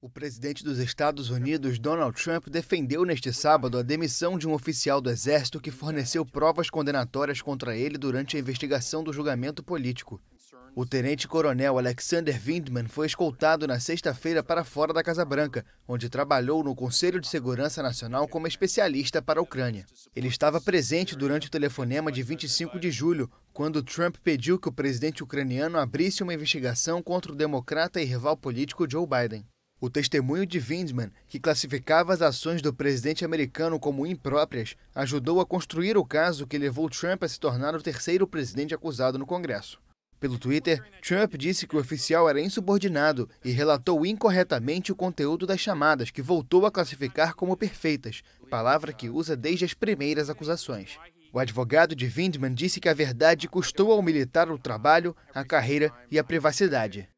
O presidente dos Estados Unidos, Donald Trump, defendeu neste sábado a demissão de um oficial do Exército que forneceu provas condenatórias contra ele durante a investigação do julgamento político. O tenente-coronel Alexander Windman foi escoltado na sexta-feira para fora da Casa Branca, onde trabalhou no Conselho de Segurança Nacional como especialista para a Ucrânia. Ele estava presente durante o telefonema de 25 de julho, quando Trump pediu que o presidente ucraniano abrisse uma investigação contra o democrata e rival político Joe Biden. O testemunho de Windman, que classificava as ações do presidente americano como impróprias, ajudou a construir o caso que levou Trump a se tornar o terceiro presidente acusado no Congresso. Pelo Twitter, Trump disse que o oficial era insubordinado e relatou incorretamente o conteúdo das chamadas, que voltou a classificar como perfeitas, palavra que usa desde as primeiras acusações. O advogado de Windman disse que a verdade custou ao militar o trabalho, a carreira e a privacidade.